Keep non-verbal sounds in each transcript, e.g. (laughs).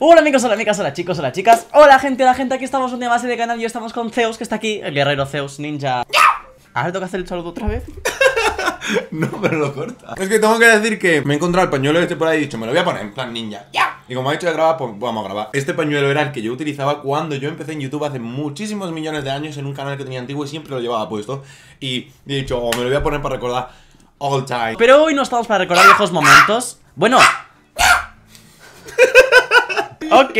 Hola amigos, hola amigas, hola chicos, hola chicas Hola gente, la gente, aquí estamos un día más de canal Y estamos con Zeus, que está aquí, el guerrero Zeus Ninja Ahora tengo que hacer el saludo otra vez (laughs) No, pero lo corta Es que tengo que decir que me he encontrado el pañuelo este por ahí Y dicho, me lo voy a poner en plan ninja Y como ha dicho de grabar, pues vamos a grabar Este pañuelo era el que yo utilizaba cuando yo empecé en YouTube Hace muchísimos millones de años en un canal que tenía antiguo Y siempre lo llevaba puesto Y he dicho, oh, me lo voy a poner para recordar all time Pero hoy no estamos para recordar viejos momentos Bueno (laughs) Ok,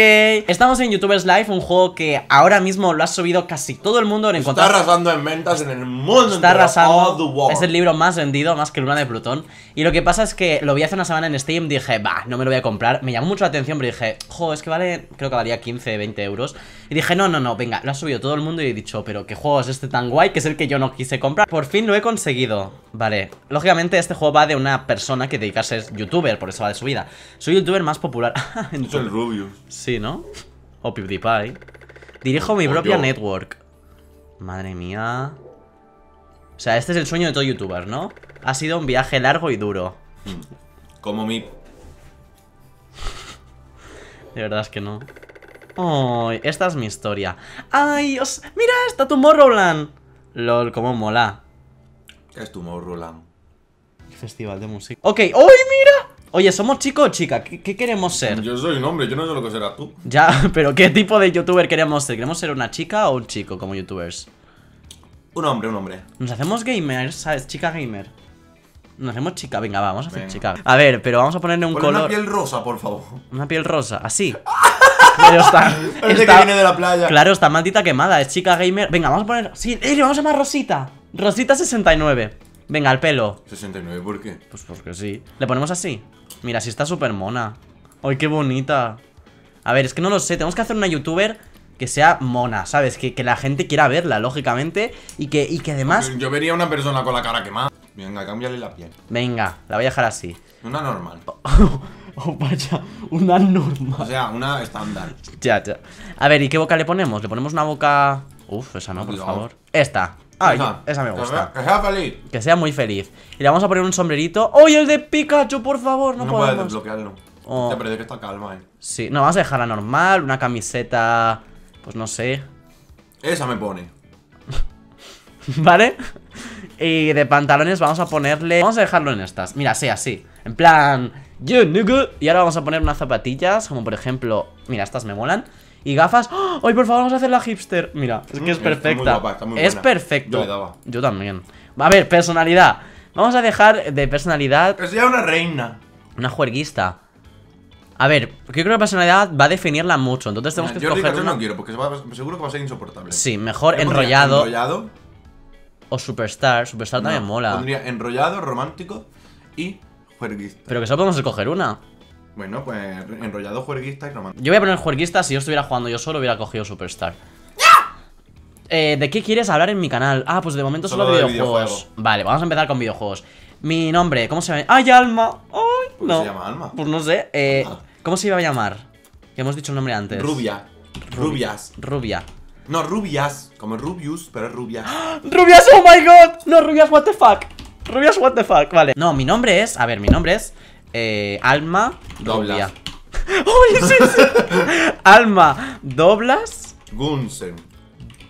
estamos en YouTubers Live, un juego que ahora mismo lo ha subido casi todo el mundo. En Está arrasando en ventas en el mundo. Está arrasando. Es el libro más vendido, más que Luna de Plutón. Y lo que pasa es que lo vi hace una semana en Steam, dije, bah, no me lo voy a comprar. Me llamó mucho la atención, pero dije, jo, es que vale, creo que valía 15, 20 euros. Y dije, no, no, no, venga, lo ha subido todo el mundo y he dicho, pero qué juego es este tan guay, que es el que yo no quise comprar. Por fin lo he conseguido. Vale, lógicamente este juego va de una persona que dedica a ser youtuber, por eso va de su vida. Soy youtuber más popular. Entonces, (laughs) es el Rubius. Sí, ¿no? O PewDiePie. Dirijo mi propia network. Madre mía. O sea, este es el sueño de todo youtuber, ¿no? Ha sido un viaje largo y duro. Mm. Como mi... De verdad es que no. esta es mi historia. ¡Ay! Os... ¡Mira! ¡Está Tomorrowland! LOL, cómo mola. Es es Tomorrowland? Festival de música. Ok. ¡Uy, mira! Oye, ¿somos chico o chica? ¿Qué, queremos ser? Yo soy un hombre, yo no sé lo que serás tú. Ya, (laughs) pero ¿qué tipo de youtuber queremos ser? ¿Queremos ser una chica o un chico como youtubers? Un hombre, un hombre. Nos hacemos gamers, ¿sabes? Chica gamer. Nos hacemos chica, venga, vamos a hacer chica. A ver, pero vamos a ponerle un color. Una piel rosa, por favor. Una piel rosa, así. (laughs) Pero está, que viene de la playa. Claro, está maldita quemada, es chica gamer. Venga, vamos a poner. Sí, le vamos a llamar Rosita. Rosita69. Venga, el pelo. ¿69 por qué? Pues porque sí. ¿Le ponemos así? Mira, si está súper mona. ¡Ay, qué bonita! A ver, es que no lo sé. Tenemos que hacer una youtuber que sea mona, ¿sabes? Que, la gente quiera verla, lógicamente. Y que, y que además... Yo vería una persona con la cara quemada. Venga, cámbiale la piel. Venga, la voy a dejar así. Una normal. (laughs) oh, vaya, una normal. O sea, una estándar. ya, ya. A ver, ¿y qué boca le ponemos? ¿Le ponemos una boca...? Uf, esa no, por favor. Esta. Ah, esa me gusta. Que sea feliz. Que sea muy feliz. Y le vamos a poner un sombrerito. ¡Oye, el de Pikachu, por favor! No, no podemos. puedes desbloquearlo. Oh. Te este, perdí que está calma, eh. Sí, no, vamos a dejarla normal. Una camiseta. Pues no sé. Esa me pone. (laughs) ¿Vale? Y de pantalones vamos a ponerle... Vamos a dejarlo en estas. Mira, sí, así. En plan... Y ahora vamos a poner unas zapatillas, como por ejemplo... Mira, estas me molan. Y gafas. ¡Oh! por favor, vamos a hacer la hipster! Mira, es que es mm, perfecta. es perfecto. Yo, le daba. también. A ver, personalidad. Vamos a dejar de personalidad. Es ya una reina. Una juerguista. A ver, yo creo que la personalidad va a definirla mucho, entonces tenemos que yo no quiero, porque seguro que va a ser insoportable. Sí, mejor enrollado. Enrollado. O superstar, superstar también mola. enrollado, romántico y juerguista. Pero que solo podemos escoger una. Bueno, pues enrollado juerguista y romántico. Yo voy a poner juerguista, si yo estuviera jugando yo solo hubiera cogido Superstar. Eh, ¿De qué quieres hablar en mi canal? Ah, pues de momento solo, videojuegos. Vale, vamos a empezar con videojuegos. Mi nombre, ¿cómo se llama? ¡Ay, Alma! ¡Ay, no! se llama Alma? Pues no sé. Eh, ¿Cómo se iba a llamar? Que hemos dicho el nombre antes. Rubia. Rubias. Rubia. No, Rubias. Como Rubius, pero es Rubia. (gasps) ¡Rubias, oh my god! No, Rubias, what the fuck. Rubias, what the fuck. Vale. No, mi nombre es. A ver, mi nombre es eh, Alma, doblas. (laughs) (laughs) Alma, doblas. Gunsen.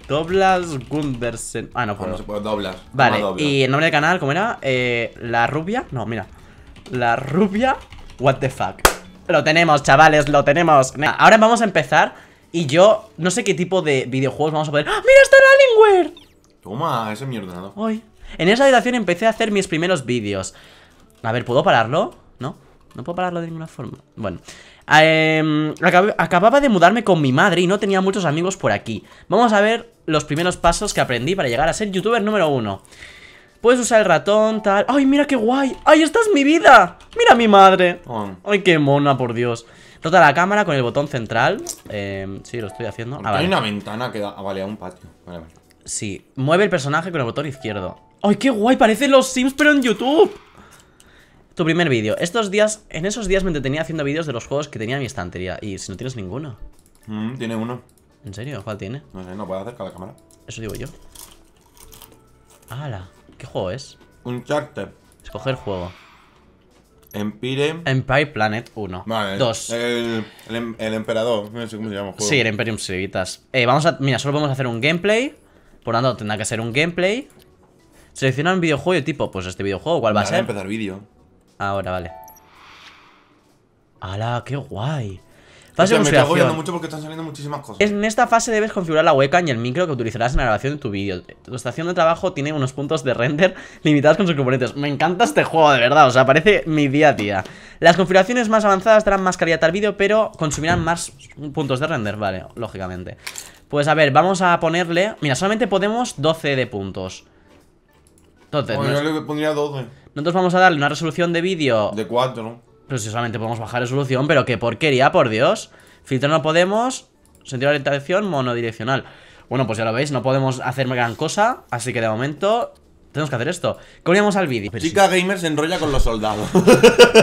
Doblas Gundersen. Ah, no, ah, puedo. Vale, y el nombre del canal, ¿cómo era? Eh, la rubia. No, mira. La rubia. What the fuck. Lo tenemos, chavales, lo tenemos. Ahora vamos a empezar. Y yo no sé qué tipo de videojuegos vamos a poder. ¡Ah, ¡Mira, está la Toma, ese mierda. Hoy, En esa habitación empecé a hacer mis primeros vídeos. A ver, ¿puedo pararlo? ¿no? No puedo pararlo de ninguna forma. Bueno. Em, acababa de mudarme con mi madre y no tenía muchos amigos por aquí. Vamos a ver los primeros pasos que aprendí para llegar a ser youtuber número uno. Puedes usar el ratón, tal... ¡Ay, mira qué guay! ¡Ay, esta es mi vida! ¡Mira mi madre! ¡Ay, qué mona, por Dios! Rota la cámara con el botón central. Eh, sí, lo estoy haciendo. Ah, hay una ventana que da... vale, a un patio. Vale, Sí. Mueve el personaje con el botón izquierdo. ¡Ay, qué guay! Parecen los Sims, pero en YouTube tu primer vídeo. Estos días, en esos días me entretenía haciendo vídeos de los juegos que tenía en mi estantería. Y si no tienes ninguno. Mm, tiene uno. ¿En serio? ¿Cuál tiene? No sé, no puedo acercar la cámara. Eso digo yo. ¡Hala! ¿Qué juego es? Un charter. Escoger juego. Empire. Empire Planet 1. Vale. El, em, el, emperador. No sé cómo se llama el juego. Sí, el Imperium Civitas. Eh, vamos a. Mira, solo podemos hacer un gameplay. Por lo tanto, tendrá que ser un gameplay. Seleccionar un videojuego y tipo, pues este videojuego, ¿cuál va a ser? a empezar vídeo. Ahora, vale. ¡Hala, qué guay! Fase de configuración. mucho En esta fase debes configurar la hueca y el micro que utilizarás en la grabación de tu vídeo. Tu estación de trabajo tiene unos puntos de render (laughs) limitados con sus componentes. Me encanta este juego, de verdad. O sea, parece mi día a día. Las configuraciones más avanzadas darán más calidad al vídeo, pero consumirán más puntos de render. Vale, lógicamente. Pues a ver, vamos a ponerle... Mira, solamente podemos 12 de puntos. Entonces, 12. Nosotros vamos a darle una resolución de vídeo. De 4, ¿no? Pero si solamente podemos bajar resolución, pero que porquería, por Dios. Filtrar no podemos. Sentido de orientación monodireccional. Bueno, pues ya lo veis, no podemos hacer gran cosa. Así que de momento tenemos que hacer esto. íbamos al vídeo. Chica gamer se enrolla con los soldados.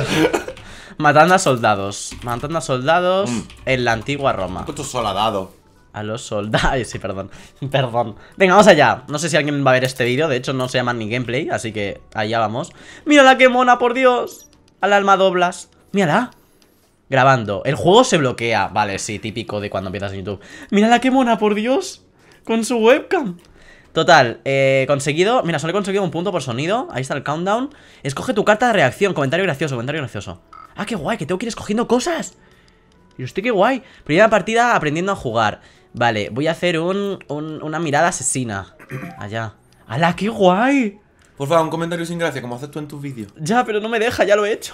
(laughs) Matando a soldados. Matando a soldados mm. en la antigua Roma. ha soldados. A los soldados... (laughs) sí, perdón Perdón Venga, vamos allá No sé si alguien va a ver este vídeo De hecho, no se llama ni gameplay Así que allá vamos ¡Mírala qué mona, por Dios! Al alma doblas ¡Mírala! Grabando El juego se bloquea Vale, sí, típico de cuando empiezas en YouTube ¡Mírala qué mona, por Dios! Con su webcam Total, eh, conseguido Mira, solo he conseguido un punto por sonido Ahí está el countdown Escoge tu carta de reacción Comentario gracioso, comentario gracioso ¡Ah, qué guay! Que tengo que ir escogiendo cosas y estoy qué guay. Primera partida aprendiendo a jugar. Vale, voy a hacer un, una mirada asesina. Allá. ¡Hala, qué guay! Por favor, un comentario sin gracia, como haces tú en tus vídeos. Ya, pero no me deja, ya lo he hecho.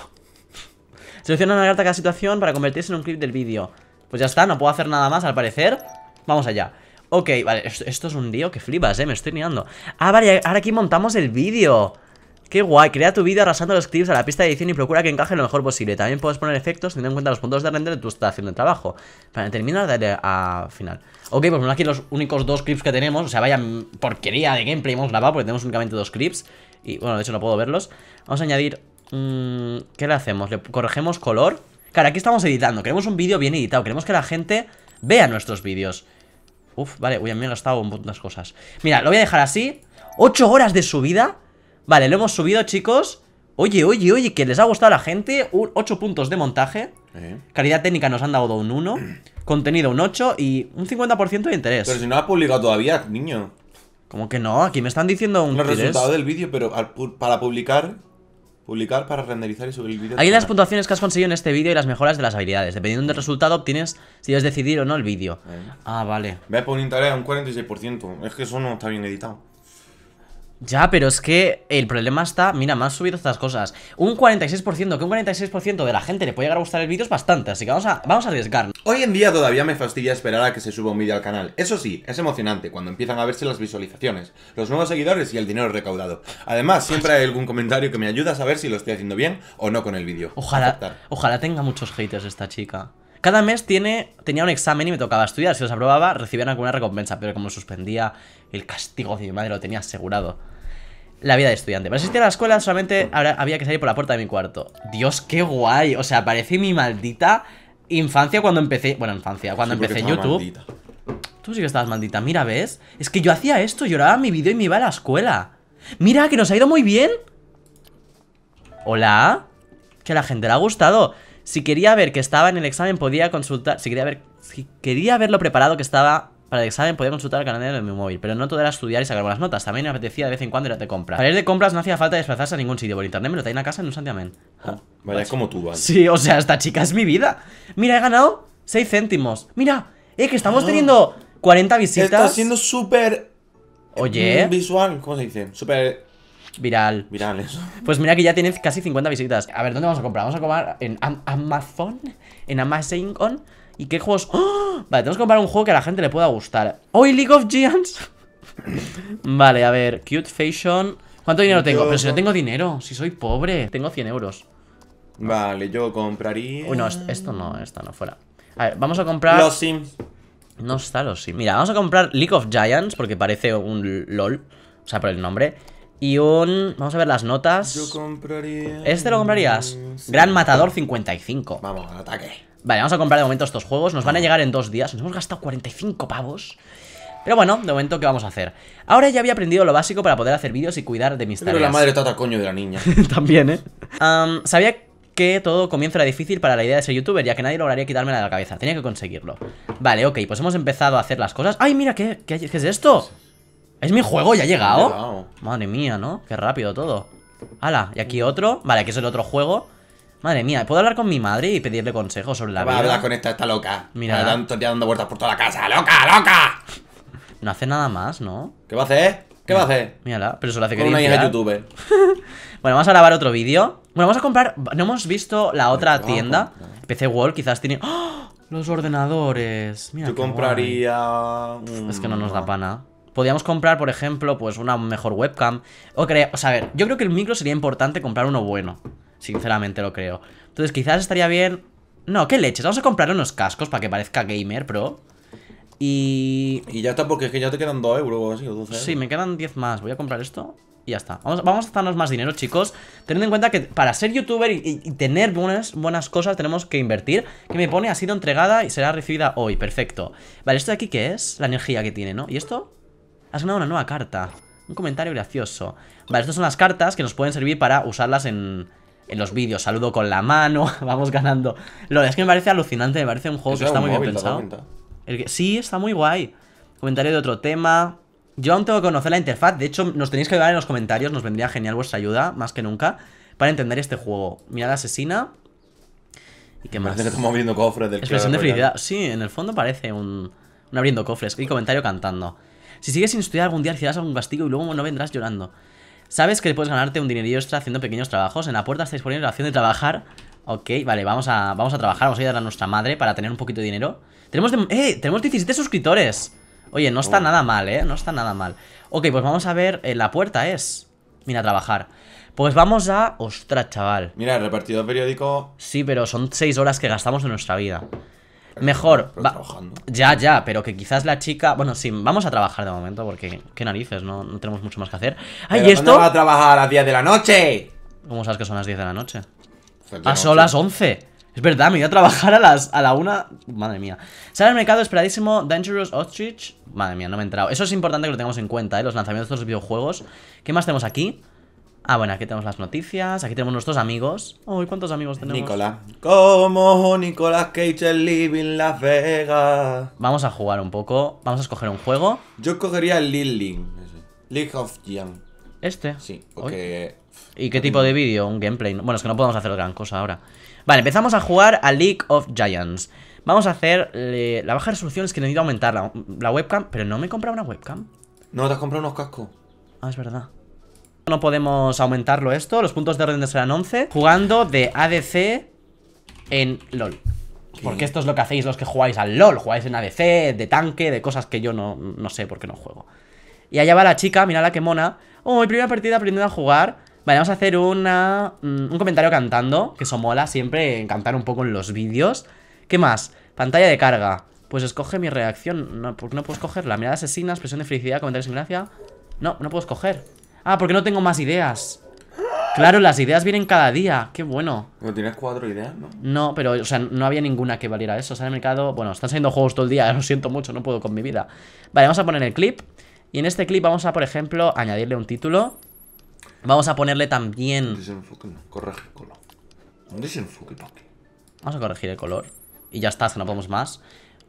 Selecciona una carta cada situación para convertirse en un clip del vídeo. Pues ya está, no puedo hacer nada más al parecer. Vamos allá. Ok, vale, esto, es un lío que flipas, eh, me estoy mirando. Ah, vale, ahora aquí montamos el vídeo. Qué guay, crea tu vida arrasando los clips a la pista de edición y procura que encaje lo mejor posible. También puedes poner efectos teniendo en cuenta los puntos de render de tu estación de trabajo. Para terminar, daré a final. Ok, pues bueno, aquí los únicos dos clips que tenemos. O sea, vaya porquería de gameplay hemos grabado porque tenemos únicamente dos clips. Y bueno, de hecho no puedo verlos. Vamos a añadir... Mm, ¿Qué le hacemos? ¿Le corregimos color? Claro, aquí estamos editando. Queremos un vídeo bien editado. Queremos que la gente vea nuestros vídeos. Uf, vale. Uy, a mí me he gastado un montón cosas. Mira, lo voy a dejar así. 8 horas de subida. Vale, lo hemos subido, chicos. Oye, oye, oye, que les ha gustado a la gente. 8 puntos de montaje. Calidad técnica nos han dado un 1. (clears throat) contenido un 8 y un 50% de interés. Pero si no has publicado todavía, niño. ¿Cómo que no? Aquí me están diciendo un... Los del vídeo, pero para publicar... Publicar para renderizar y subir el vídeo. Ahí las puntuaciones que has conseguido en este vídeo y las mejoras de las habilidades. Dependiendo del resultado obtienes si debes decidir o no el vídeo. Ah, vale. Voy a poner interés un 46%. Es que eso no está bien editado. Ya, pero es que el problema está, mira, me han subido estas cosas. Un 46%, que un 46% de la gente le puede llegar a gustar el vídeo es bastante, así que vamos a, vamos a arriesgar. Hoy en día todavía me fastidia esperar a que se suba un vídeo al canal. Eso sí, es emocionante cuando empiezan a verse las visualizaciones, los nuevos seguidores y el dinero recaudado. Además, siempre hay algún comentario que me ayuda a saber si lo estoy haciendo bien o no con el vídeo. Ojalá, ojalá tenga muchos haters esta chica. Cada mes tiene, tenía un examen y me tocaba estudiar. Si los aprobaba, recibían alguna recompensa. Pero como suspendía, el castigo de mi madre lo tenía asegurado la vida de estudiante. Para asistir a la escuela solamente había que salir por la puerta de mi cuarto. Dios, qué guay. O sea, parece mi maldita infancia cuando empecé... Bueno, infancia, cuando empecé YouTube. Tú sí que estabas maldita, mira, ¿ves? Es que yo hacía esto, lloraba mi vídeo y me iba a la escuela. Mira, que nos ha ido muy bien. Hola. Que a la gente le ha gustado. Si quería ver que estaba en el examen, podía consultar... Si quería ver... Si quería ver lo preparado que estaba para que saben podía consultar el calendario de mi móvil, pero no todo era estudiar y sacar buenas notas. También me apetecía de vez en cuando ir a de compras. Para ir de compras no hacía falta desplazarse a ningún sitio, por internet me lo traían a casa en un santiamén. Ah, vale, es como tú, Sí, o sea, esta chica es mi vida. Mira, he ganado 6 céntimos. Mira, eh, que estamos ah. teniendo 40 visitas. Está siendo súper... Mm, Oye. Visual, ¿cómo se dice? Súper... Viral. Viral, eso. Pues mira que ya tienes casi 50 visitas. A ver, ¿dónde vamos a comprar? Vamos a comprar en Amazon, en Amazon. ¿Y qué juegos? ¡Ah! Vale, tenemos que comprar un juego que a la gente le pueda gustar. Hoy League of Giants. (laughs) vale, a ver. Cute Fashion. ¿Cuánto dinero tengo? Pero si no tengo dinero, si soy pobre. Tengo 100 euros. Vale, yo compraría... Uy, no, esto no, esta no, fuera. A ver, vamos a comprar... Los Sims. No está los Sims. Mira, vamos a comprar League of Giants, porque parece un LOL. O sea, por el nombre. Y un... Vamos a ver las notas. Yo compraría... ¿Este lo comprarías? Gran Matador 55. Vamos, al ataque. Vale, vamos a comprar de momento estos juegos Nos van a llegar en dos días Nos hemos gastado 45 pavos pero bueno, de momento, ¿qué vamos a hacer? Ahora ya había aprendido lo básico para poder hacer vídeos y cuidar de mis Pero la madre tata coño de la niña. (laughs) También, ¿eh? sabía que todo comienzo era difícil para la idea de ser youtuber, ya que nadie lograría quitármela de la cabeza. Tenía que conseguirlo. Vale, ok, pues hemos empezado a hacer las cosas. ¡Ay, mira! ¿Qué, qué, es esto? ¿Es mi juego? ¿Ya ha llegado? Madre mía, ¿no? Qué rápido todo. ¡Hala! Y aquí otro. Vale, aquí es el otro juego. Madre mía, ¿puedo hablar con mi madre y pedirle consejos sobre la vida? verdad con esta, está loca. Mira. Tanto dando vueltas por toda la casa. ¡Loca, loca! No hace nada más, ¿no? ¿Qué va a hacer? ¿Qué va a hacer? Mírala, pero eso la hace que una hija YouTube. (laughs) bueno, vamos a grabar otro vídeo. Bueno, vamos a comprar... No hemos visto la otra tienda. PC World quizás tiene... ¡Oh! Los ordenadores. Mira Yo compraría... Es que no nos da pana. Podríamos comprar, por ejemplo, pues una mejor webcam. O, o sea, a ver, yo creo que el micro sería importante comprar uno bueno. Sinceramente lo creo. Entonces quizás estaría bien... No, qué leches. Vamos a comprar unos cascos para que parezca gamer pro. Y... Y ya está, porque es que ya te quedan 2 euros o Sí, me quedan 10 más. Voy a comprar esto y ya está. Vamos, a gastarnos más dinero, chicos. Teniendo en cuenta que para ser youtuber y, tener buenas, buenas cosas tenemos que invertir. Que me pone, ha sido entregada y será recibida hoy. Perfecto. Vale, ¿esto de aquí qué es? La energía que tiene, ¿no? ¿Y esto? Has ganado una nueva carta. Un comentario gracioso. Vale, estas son las cartas que nos pueden servir para usarlas en en los vídeos saludo con la mano, (laughs) vamos ganando. Lo es que me parece alucinante, me parece un juego que está muy bien pensado. El sí, está muy guay. Comentario de otro tema. Yo aún tengo que conocer la interfaz, de hecho nos tenéis que ayudar en los comentarios, nos vendría genial vuestra ayuda, más que nunca, para entender este juego. Mirada asesina. ¿Y qué más? abriendo cofres del Expresión de felicidad. Sí, en el fondo parece un, un abriendo cofres. Y comentario cantando. Si sigues sin estudiar algún día recibirás algún castigo y luego no vendrás llorando. Sabes que puedes ganarte un dinerillo extra haciendo pequeños trabajos. En la puerta está disponible la opción de trabajar. Ok, vale, vamos a, vamos a trabajar, vamos a ayudar a nuestra madre para tener un poquito de dinero. Tenemos, eh, tenemos 17 suscriptores. Oye, no está nada mal, ¿eh? No está nada mal. Ok, pues vamos a ver. Eh, la puerta es. Mira, trabajar. Pues vamos a. Ostras, chaval. Mira, el periódico. Sí, pero son 6 horas que gastamos de nuestra vida. Mejor. Ya, ya, pero que quizás la chica. Bueno, sí, vamos a trabajar de momento porque qué narices, no, no tenemos mucho más que hacer. ¡Ay, esto! a trabajar a las 10 de la noche! ¿Cómo sabes que son las 10 de la noche? Pues a ah, son las 11. Es verdad, me voy a trabajar a las a la una. Madre mía. Sale al mercado esperadísimo Dangerous Ostrich. Madre mía, no me he entrado. Eso es importante que lo tengamos en cuenta, ¿eh? los lanzamientos de los videojuegos. ¿Qué más tenemos aquí? Ah, bueno, aquí tenemos las noticias, aquí tenemos nuestros amigos. Uy, ¿cuántos amigos tenemos? Nicolás. Como Nicolás Cage Living Las Vegas. Vamos a jugar un poco, vamos a escoger un juego. Yo escogería el Link League of Giants ¿Este? Sí, ¿Y qué tipo de vídeo? Un gameplay. Bueno, es que no podemos hacer gran cosa ahora. Vale, empezamos a jugar a League of Giants. Vamos a hacer... la baja resolución es que necesito aumentar la, la webcam, pero no me he comprado una webcam. No, te has comprado unos cascos. Ah, es verdad. No podemos aumentarlo esto. Los puntos de orden serán 11. Jugando de ADC en LOL. Porque esto es lo que hacéis los que jugáis al LOL. Jugáis en ADC, de tanque, de cosas que yo no, no sé por qué no juego. Y allá va la chica, mira la que mona. Oh, mi primera partida aprendiendo a jugar. Vale, vamos a hacer una, mm, un comentario cantando, que eso mola siempre, cantar un poco en los vídeos. ¿Qué más? Pantalla de carga. Pues escoge mi reacción. No, porque no puedo escogerla. Mirada asesina, expresión de felicidad, comentarios sin gracia. No, no puedo escoger. Ah, porque no tengo más ideas. Claro, las ideas vienen cada día. Qué bueno. Bueno, tienes cuatro ideas, no? No, pero, o sea, no había ninguna que valiera eso. O sea, en el mercado, bueno, están saliendo juegos todo el día. (laughs) Lo siento mucho, no puedo con mi vida. Vale, vamos a poner el clip. Y en este clip vamos a, por ejemplo, añadirle un título. Vamos a ponerle también. Desenfoque, no. color. Desenfoque, Vamos a corregir el color. Y ya está, no podemos más.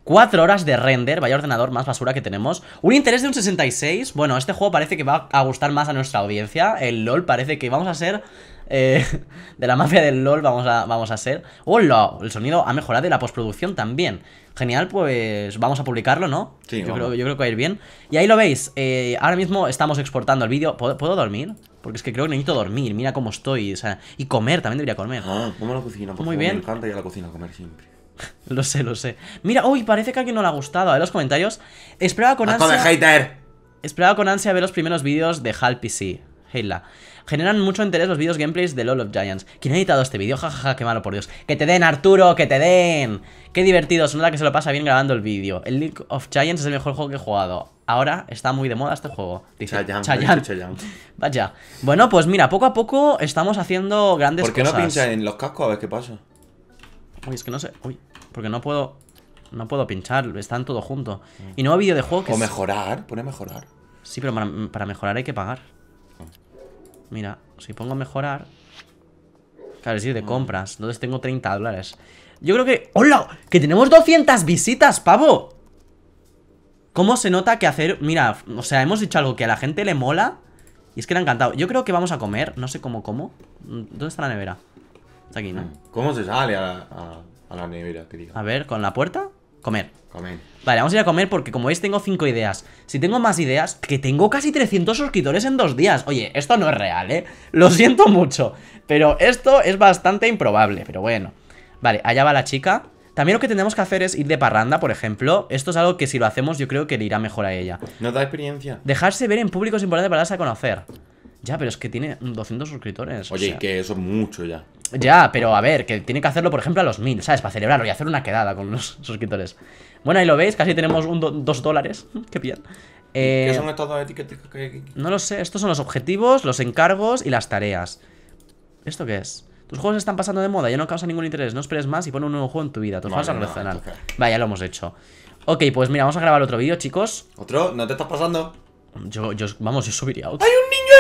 4 horas de render, vaya ordenador más basura que tenemos Un interés de un 66 Bueno, este juego parece que va a gustar más a nuestra audiencia El LOL parece que vamos a ser eh, (laughs) De la mafia del LOL vamos a, vamos a ser ¡Hola! El sonido ha mejorado y la postproducción también Genial, pues vamos a publicarlo, ¿no? yo, creo, que va a ir bien Y ahí lo veis, eh, ahora mismo estamos exportando el vídeo ¿Puedo, dormir? Porque es que creo que necesito dormir, mira cómo estoy Y comer, también debería comer ah, como la cocina, Muy bien. me la cocina a comer siempre (laughs) lo sé, lo sé. Mira, uy, parece que a alguien no le ha gustado. A ver los comentarios. Esperaba con ansia... hater! Esperaba con ansia ver los primeros vídeos de Hal PC. Heila. Generan mucho interés los vídeos gameplays de LOL of Giants. ¿Quién ha editado este vídeo? Jajaja, qué malo, por Dios. ¡Que te den, Arturo! ¡Que te den! ¡Qué divertido! Es una que se lo pasa bien grabando el vídeo. El League of Giants es el mejor juego que he jugado. Ahora está muy de moda este juego. Dice chayam (laughs) Vaya. Bueno, pues mira, poco a poco estamos haciendo grandes cosas. ¿Por qué no pincha en los cascos a ver qué pasa? Uy, es que no sé. Uy, porque no puedo. No puedo pinchar, están todo juntos. Mm. Y no ha vídeo de juego que. O mejorar, pone mejorar. Sí, pero para, mejorar hay que pagar. Mm. Mira, si pongo mejorar. Claro, es decir, de mm. compras. Entonces tengo 30 dólares. Yo creo que. ¡Hola! ¡Que tenemos 200 visitas, pavo! ¿Cómo se nota que hacer.? Mira, o sea, hemos dicho algo que a la gente le mola. Y es que le ha encantado. Yo creo que vamos a comer. No sé cómo, cómo. ¿Dónde está la nevera? Mm. ¿Cómo se sale a, la nevera, querido? A ver, ¿con la puerta? Comer. Comer. Vale, vamos a ir a comer porque como veis tengo 5 ideas. Si tengo más ideas, que tengo casi 300 suscriptores en dos días. Oye, esto no es real, ¿eh? Lo siento mucho, pero esto es bastante improbable, pero bueno. Vale, allá va la chica. También lo que tenemos que hacer es ir de parranda, por ejemplo. Esto es algo que si lo hacemos yo creo que le irá mejor a ella. No da experiencia. Dejarse ver en público es importante para darse a conocer. Ya, pero es que tiene 200 suscriptores. Oye, que eso es mucho ya. Ya, pero a ver, que tiene que hacerlo, por ejemplo, a los 1000, ¿sabes? Para celebrarlo y hacer una quedada con los (laughs) suscriptores. Bueno, ahí lo veis, casi tenemos un 2 dólares. (laughs) Qué bien. ¿Qué eh, son estos dos etiquetas? No lo sé, estos son los objetivos, los encargos y las tareas. ¿Esto qué es? Tus juegos están pasando de moda, ya no causa ningún interés, no esperes más y pon un nuevo juego en tu vida. Tus vas a no, Vaya, lo hemos hecho. Ok, pues mira, vamos a grabar otro vídeo, chicos. ¿Otro? ¿No te estás pasando? Yo, yo, vamos, yo subiría otro. ¡Hay un niño!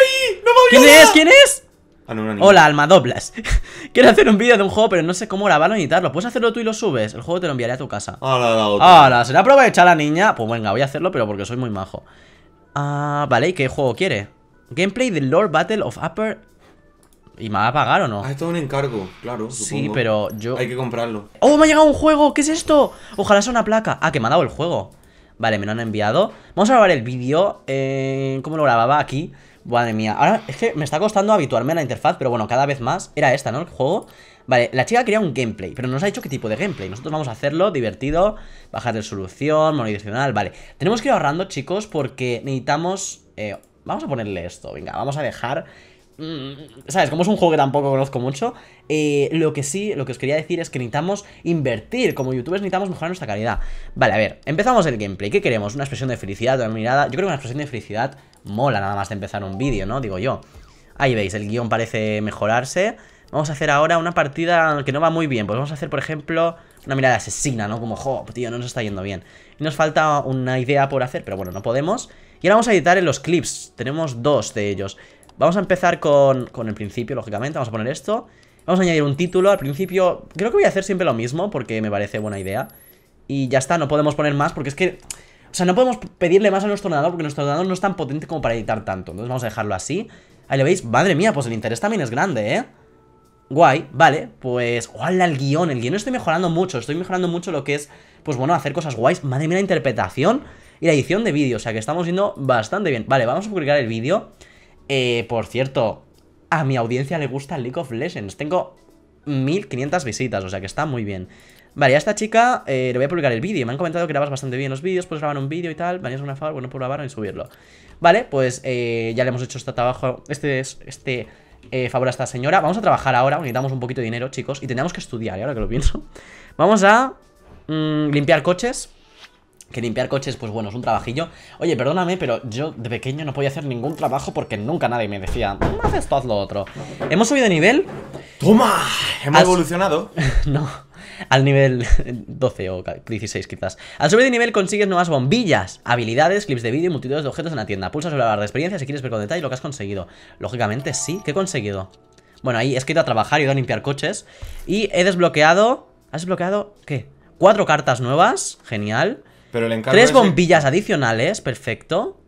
¿Quién es? ¿Quién es? Ah, Hola, Almadoblas. (laughs) Quiero hacer un vídeo de un juego, pero no sé cómo grabarlo ni editarlo. Puedes hacerlo tú y lo subes. El juego te lo enviaré a tu casa. Ahora, ¿será aprovecha la niña? Pues venga, voy a hacerlo, pero porque soy muy majo. Ah, vale, ¿y qué juego quiere? Gameplay de Lord Battle of Upper. ¿Y me va a pagar o no? Ah, esto un encargo, claro. Sí, pero yo. Hay que comprarlo. ¡Oh, me ha llegado un juego! ¿Qué es esto? Ojalá sea una placa. Ah, que me ha dado el juego. Vale, me lo han enviado. Vamos a grabar el vídeo. Eh, ¿Cómo lo grababa aquí? Madre mía, ahora es que me está costando habituarme a la interfaz, pero bueno, cada vez más. Era esta, ¿no? El juego. Vale, la chica quería un gameplay, pero no nos ha dicho qué tipo de gameplay. Nosotros vamos a hacerlo divertido, bajar resolución, monodireccional, vale. Tenemos que ir ahorrando, chicos, porque necesitamos... Eh, vamos a ponerle esto, venga, vamos a dejar Mm, ¿Sabes? Como es un juego que tampoco conozco mucho, eh, lo que sí, lo que os quería decir es que necesitamos invertir. Como youtubers necesitamos mejorar nuestra calidad. Vale, a ver, empezamos el gameplay. ¿Qué queremos? ¿Una expresión de felicidad? ¿Una mirada? Yo creo que una expresión de felicidad mola nada más de empezar un vídeo, ¿no? Digo yo. Ahí veis, el guión parece mejorarse. Vamos a hacer ahora una partida que no va muy bien. Pues vamos a hacer, por ejemplo, una mirada asesina, ¿no? Como, jo, tío, no nos está yendo bien. Y nos falta una idea por hacer, pero bueno, no podemos. Y ahora vamos a editar en los clips. Tenemos dos de ellos. Vamos a empezar con, el principio, lógicamente. Vamos a poner esto. Vamos a añadir un título. Al principio creo que voy a hacer siempre lo mismo porque me parece buena idea. Y ya está, no podemos poner más porque es que... O sea, no podemos pedirle más a nuestro ordenador porque nuestro ordenador no es tan potente como para editar tanto. Entonces vamos a dejarlo así. Ahí lo veis. Madre mía, pues el interés también es grande, ¿eh? Guay, vale, pues... ¡Hola, el guión! El guión estoy mejorando mucho. Estoy mejorando mucho lo que es, pues bueno, hacer cosas guays. Madre mía, la interpretación y la edición de vídeo. O sea, que estamos yendo bastante bien. Vale, vamos a publicar el vídeo. Eh, por cierto, a mi audiencia le gusta League of Legends. Tengo 1500 visitas, o sea que está muy bien. Vale, a esta chica eh, le voy a publicar el vídeo. Me han comentado que grabas bastante bien los vídeos, puedes grabar un vídeo y tal. Vaya es una favor, bueno, grabar y subirlo. Vale, pues eh, ya le hemos hecho este trabajo, este, es este eh, favor a esta señora. Vamos a trabajar ahora, necesitamos un poquito de dinero, chicos, y tenemos que estudiar, ahora que lo pienso. Vamos a mm, limpiar coches. Que limpiar coches, pues bueno, es un trabajillo. Oye, perdóname, pero yo de pequeño no podía hacer ningún trabajo porque nunca nadie me decía, haz esto, haz lo otro. Hemos subido de nivel. ¡Toma! Hemos evolucionado. (laughs) no. Al nivel 12 o 16 quizás. Al subir de nivel consigues nuevas bombillas, habilidades, clips de vídeo y multitudes de objetos en la tienda. Pulsa sobre la barra de experiencia si quieres ver con detalle lo que has conseguido. Lógicamente sí, ¿qué he conseguido? Bueno, ahí es que he ido a trabajar, y ido a limpiar coches. Y he desbloqueado... ¿Has desbloqueado qué? Cuatro cartas nuevas, genial. Pero Tres bombillas adicionales, perfecto.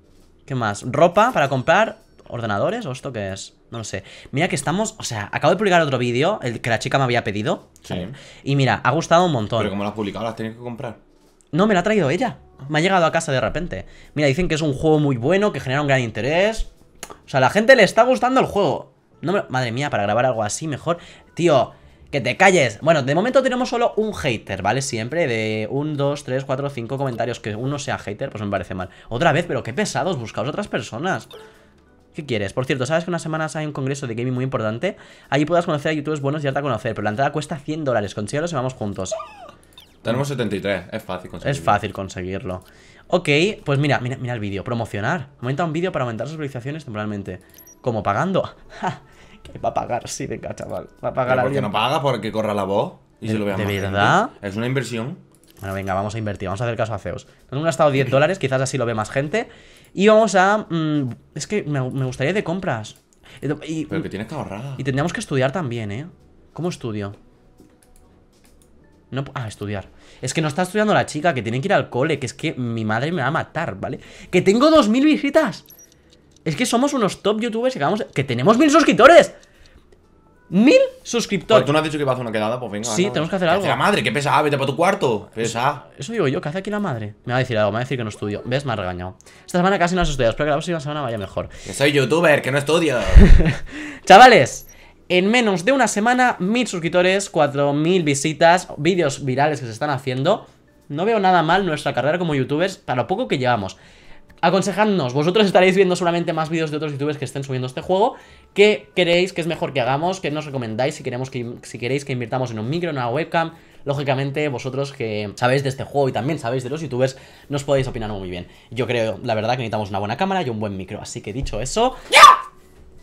¿Qué más? Ropa para comprar ordenadores o esto qué es? No lo sé. Mira que estamos, o sea, acabo de publicar otro vídeo, el que la chica me había pedido. Sí. Y mira, ha gustado un montón. Pero como lo has publicado, las tienes que comprar. No, me la ha traído ella. Me ha llegado a casa de repente. Mira, dicen que es un juego muy bueno, que genera un gran interés. O sea, a la gente le está gustando el juego. No Madre mía, para grabar algo así mejor. Tío, ¡Que te calles! Bueno, de momento tenemos solo un hater, ¿vale? Siempre de un, dos, tres, cuatro, cinco comentarios Que uno sea hater, pues me parece mal Otra vez, pero qué pesados, buscaos otras personas ¿Qué quieres? Por cierto, ¿sabes que unas semanas hay un congreso de gaming muy importante? Allí puedas conocer a youtubers buenos y a conocer Pero la entrada cuesta 100 dólares, consíguelos y vamos juntos Tenemos 73, es fácil conseguirlo Es fácil conseguirlo Ok, pues mira, mira, mira el vídeo, promocionar Aumenta un vídeo para aumentar sus visualizaciones temporalmente ¿Cómo? pagando (laughs) va a pagar, sí, venga, chaval. Va a pagar Porque no paga porque corra la voz y se lo vea ¿De verdad? Es una inversión. Bueno, venga, vamos a invertir, vamos a hacer caso a Zeus. Nos hemos gastado 10 dólares, quizás así lo ve más gente. Y vamos a. Mm, es que me, gustaría de compras. Pero que tienes que ahorrar. Y tendríamos que estudiar también, ¿eh? ¿Cómo estudio? No, ah, estudiar. Es que no está estudiando la chica, que tiene que ir al cole, que es que mi madre me va a matar, ¿vale? ¡Que tengo 2.000 visitas! Es que somos unos top youtubers que, acabamos, que tenemos mil suscriptores. Mil suscriptores. tú no has dicho que vas a hacer una quedada, pues venga. Sí, tenemos que hacer algo. la madre, ¡Qué pesa, vete para tu cuarto. Pesa. Eso, digo yo, ¿qué hace aquí la madre? Me va a decir algo, me va a decir que no estudio. ¿Ves? Me ha regañado. Esta semana casi no has estudiado, espero que la próxima semana vaya mejor. Que soy youtuber, que no estudio. (laughs) Chavales, en menos de una semana, mil suscriptores, cuatro mil visitas, vídeos virales que se están haciendo. No veo nada mal nuestra carrera como youtubers para lo poco que llevamos aconsejadnos, vosotros estaréis viendo solamente más vídeos de otros youtubers que estén subiendo este juego, qué queréis, que es mejor que hagamos, qué nos recomendáis, si, queremos que, si queréis que invirtamos en un micro, en una webcam, lógicamente vosotros que sabéis de este juego y también sabéis de los youtubers, nos podéis opinar muy bien. Yo creo, la verdad, que necesitamos una buena cámara y un buen micro, así que dicho eso... ¡Ya!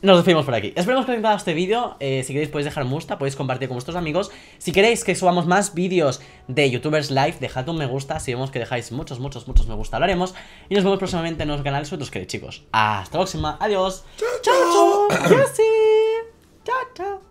nos despedimos por aquí. Esperamos que os haya gustado este vídeo. Eh, si queréis podéis dejar un gusta, podéis compartir con vuestros amigos. Si queréis que subamos más vídeos de YouTubers Live, dejad un me gusta. Si vemos que dejáis muchos, muchos, muchos me gusta, lo haremos. Y nos vemos próximamente en los canales sobre los chicos. Hasta la próxima. Adiós. Chao, chao. Chao, chao.